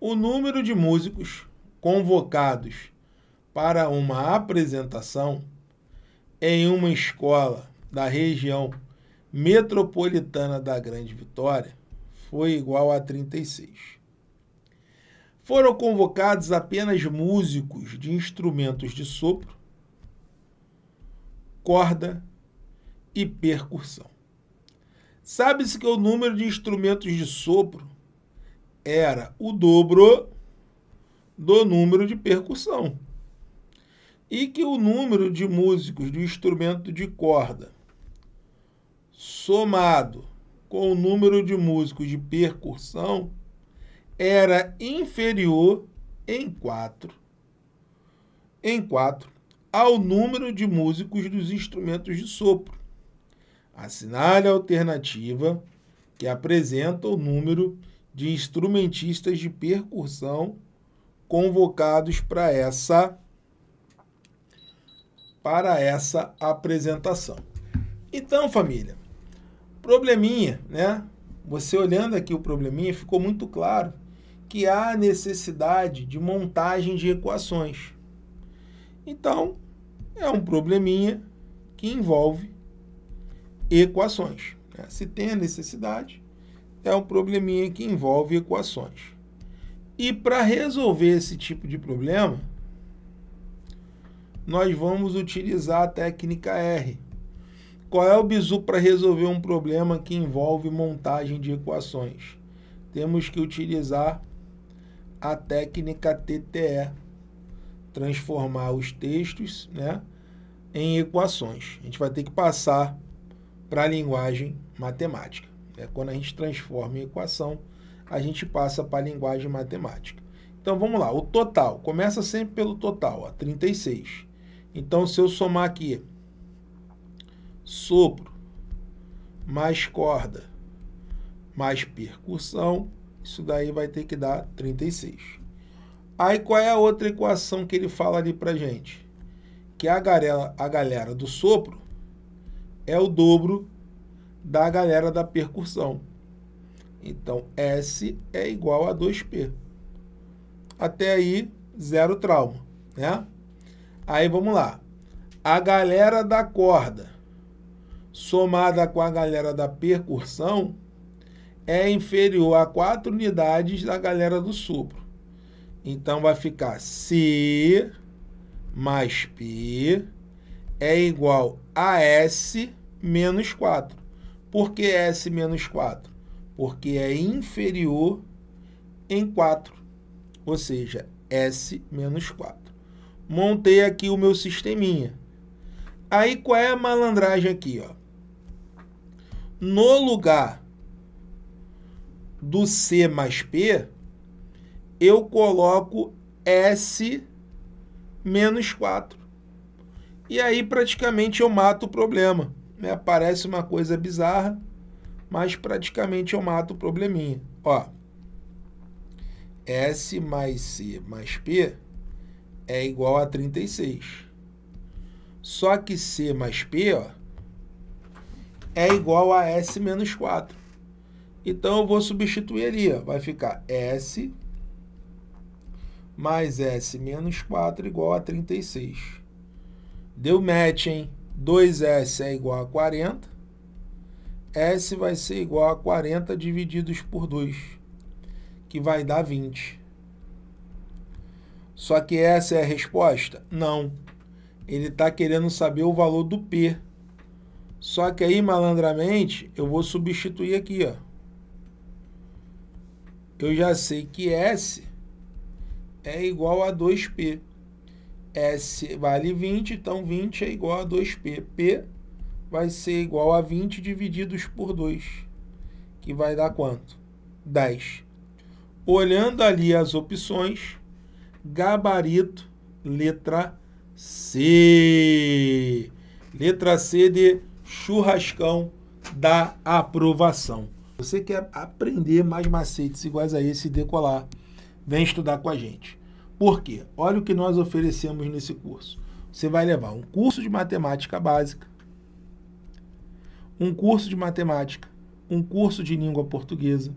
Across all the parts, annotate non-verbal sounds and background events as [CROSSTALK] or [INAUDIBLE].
o número de músicos convocados para uma apresentação em uma escola da região metropolitana da Grande Vitória foi igual a 36. Foram convocados apenas músicos de instrumentos de sopro, corda e percussão. Sabe-se que o número de instrumentos de sopro era o dobro do número de percussão. E que o número de músicos do instrumento de corda somado com o número de músicos de percussão era inferior em 4 em 4 ao número de músicos dos instrumentos de sopro. Assinale a alternativa que apresenta o número de instrumentistas de percussão convocados para essa para essa apresentação. Então, família, probleminha, né? Você olhando aqui o probleminha, ficou muito claro que há necessidade de montagem de equações. Então, é um probleminha que envolve equações. Né? Se tem a necessidade, é um probleminha que envolve equações. E para resolver esse tipo de problema, nós vamos utilizar a técnica R. Qual é o bizu para resolver um problema que envolve montagem de equações? Temos que utilizar a técnica TTE, transformar os textos né, em equações. A gente vai ter que passar para a linguagem matemática. É quando a gente transforma em equação, a gente passa para a linguagem matemática. Então vamos lá, o total, começa sempre pelo total, ó, 36. Então se eu somar aqui, sopro, mais corda, mais percussão, isso daí vai ter que dar 36. Aí qual é a outra equação que ele fala ali para gente? Que a galera, a galera do sopro é o dobro da galera da percussão. Então, S é igual a 2P. Até aí, zero trauma, né? Aí, vamos lá. A galera da corda somada com a galera da percussão é inferior a 4 unidades da galera do sopro. Então, vai ficar C mais P é igual a S menos 4. Por que S menos 4? Porque é inferior em 4, ou seja, S menos 4. Montei aqui o meu sisteminha. Aí qual é a malandragem aqui? Ó? No lugar do C mais P, eu coloco S menos 4. E aí praticamente eu mato o problema me né, aparece uma coisa bizarra, mas praticamente eu mato o probleminha. Ó, S mais C mais P é igual a 36. Só que C mais P ó, é igual a S menos 4. Então eu vou substituir ali, ó, vai ficar S mais S menos 4 igual a 36. Deu match, hein? 2S é igual a 40. S vai ser igual a 40 divididos por 2, que vai dar 20. Só que essa é a resposta? Não. Ele está querendo saber o valor do P. Só que aí, malandramente, eu vou substituir aqui. Ó. Eu já sei que S é igual a 2P. S vale 20, então 20 é igual a 2P. P vai ser igual a 20 divididos por 2, que vai dar quanto? 10. Olhando ali as opções, gabarito, letra C. Letra C de churrascão da aprovação. Você quer aprender mais macetes iguais a esse e decolar? Vem estudar com a gente. Por quê? Olha o que nós oferecemos nesse curso. Você vai levar um curso de matemática básica, um curso de matemática, um curso de língua portuguesa.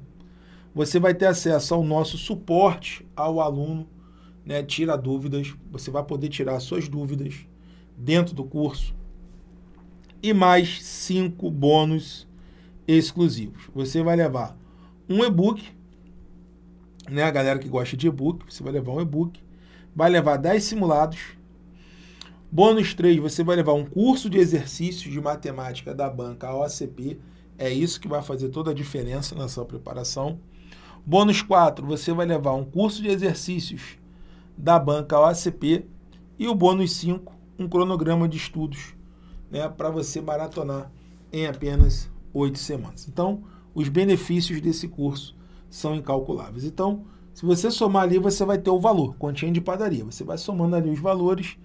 Você vai ter acesso ao nosso suporte ao aluno, né? Tira dúvidas, você vai poder tirar suas dúvidas dentro do curso. E mais cinco bônus exclusivos. Você vai levar um e-book né? A galera que gosta de e-book, você vai levar um e-book, vai levar 10 simulados. Bônus 3, você vai levar um curso de exercícios de matemática da banca oacp É isso que vai fazer toda a diferença na sua preparação. Bônus 4, você vai levar um curso de exercícios da banca oacp E o bônus 5, um cronograma de estudos né, para você maratonar em apenas oito semanas. Então, os benefícios desse curso são incalculáveis. Então, se você somar ali, você vai ter o valor, continha de padaria. Você vai somando ali os valores,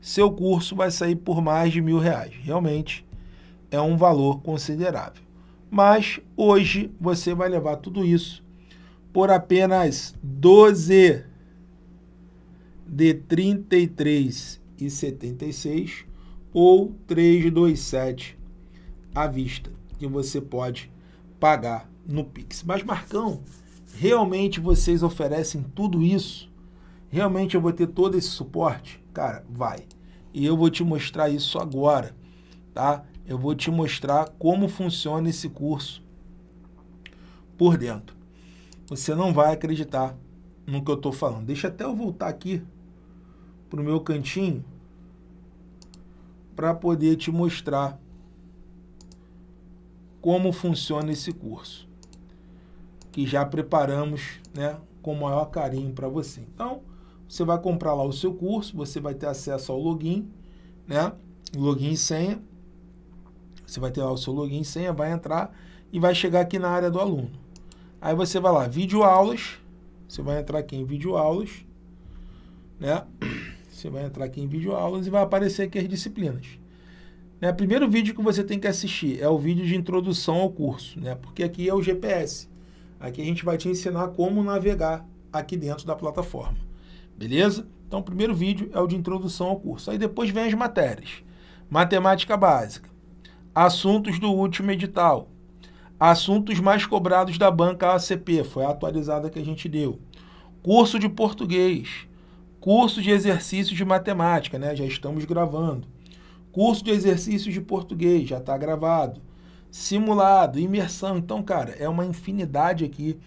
seu curso vai sair por mais de mil reais. Realmente é um valor considerável. Mas hoje você vai levar tudo isso por apenas 12 de 76 ou 327 à vista, que você pode pagar no Pix. Mas, Marcão, realmente vocês oferecem tudo isso? Realmente eu vou ter todo esse suporte? Cara, vai. E eu vou te mostrar isso agora, tá? Eu vou te mostrar como funciona esse curso por dentro. Você não vai acreditar no que eu estou falando. Deixa até eu voltar aqui para o meu cantinho para poder te mostrar como funciona esse curso que já preparamos né, com o maior carinho para você. Então, você vai comprar lá o seu curso, você vai ter acesso ao login, né? Login e senha. Você vai ter lá o seu login e senha, vai entrar e vai chegar aqui na área do aluno. Aí você vai lá, vídeo aulas. Você vai entrar aqui em vídeo aulas, né? [CLEARS THROAT] Você vai entrar aqui em vídeo aulas e vai aparecer aqui as disciplinas. Né? Primeiro vídeo que você tem que assistir é o vídeo de introdução ao curso, né? Porque aqui é o GPS. Aqui a gente vai te ensinar como navegar aqui dentro da plataforma. Beleza? Então, o primeiro vídeo é o de introdução ao curso. Aí depois vem as matérias. Matemática básica. Assuntos do último edital. Assuntos mais cobrados da banca ACP, foi a atualizada que a gente deu. Curso de português. Curso de exercícios de matemática, né? Já estamos gravando. Curso de exercícios de português, já está gravado simulado, imersão. Então, cara, é uma infinidade aqui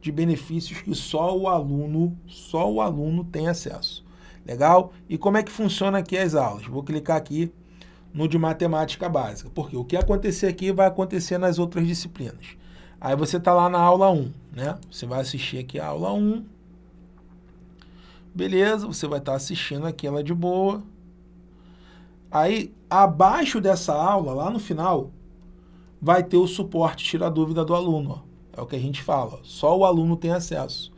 de benefícios que só o aluno, só o aluno tem acesso. Legal? E como é que funciona aqui as aulas? Vou clicar aqui no de matemática básica, porque o que acontecer aqui vai acontecer nas outras disciplinas. Aí você está lá na aula 1, né? Você vai assistir aqui a aula 1. Beleza, você vai estar tá assistindo aqui ela de boa. Aí, abaixo dessa aula, lá no final, vai ter o suporte Tira a Dúvida do aluno. Ó. É o que a gente fala, ó. só o aluno tem acesso.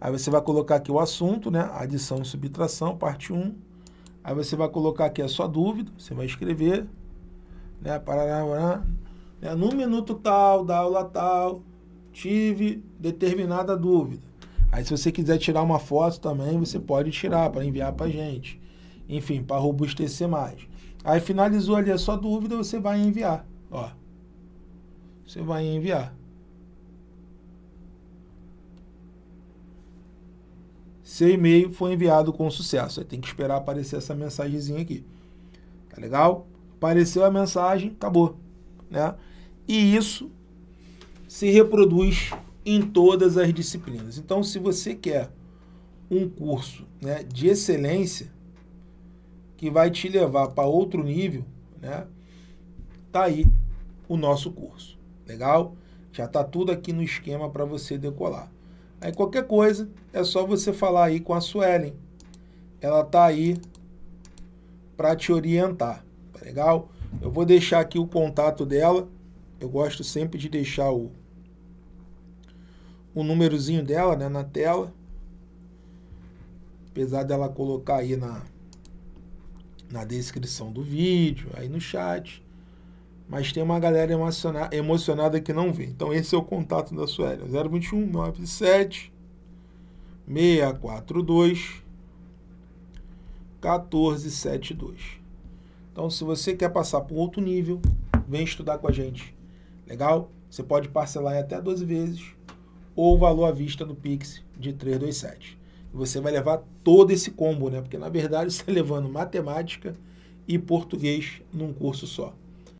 Aí você vai colocar aqui o assunto, né? Adição e subtração, parte 1. Aí você vai colocar aqui a sua dúvida, você vai escrever, né? Parará, parará, né? No minuto tal, da aula tal, tive determinada dúvida. Aí se você quiser tirar uma foto também, você pode tirar para enviar para a gente. Enfim, para robustecer mais. Aí finalizou ali a sua dúvida, você vai enviar. Ó, você vai enviar. Seu e-mail foi enviado com sucesso. Aí tem que esperar aparecer essa mensagenzinha aqui. Tá legal? Apareceu a mensagem, acabou. Né? E isso se reproduz em todas as disciplinas. Então, se você quer um curso né, de excelência que vai te levar para outro nível, né, tá aí o nosso curso. Legal? Já está tudo aqui no esquema para você decolar. Aí qualquer coisa, é só você falar aí com a Suelen. Ela está aí para te orientar, tá legal? Eu vou deixar aqui o contato dela. Eu gosto sempre de deixar o, o númerozinho dela né, na tela. Apesar dela colocar aí na, na descrição do vídeo, aí no chat mas tem uma galera emocionada que não vê. Então esse é o contato da Suélia, 021 97 642 1472. Então se você quer passar para um outro nível, vem estudar com a gente. Legal? Você pode parcelar em até 12 vezes ou o valor à vista no Pix de 327. Você vai levar todo esse combo, né? Porque na verdade [LAUGHS] você está levando matemática e português num curso só.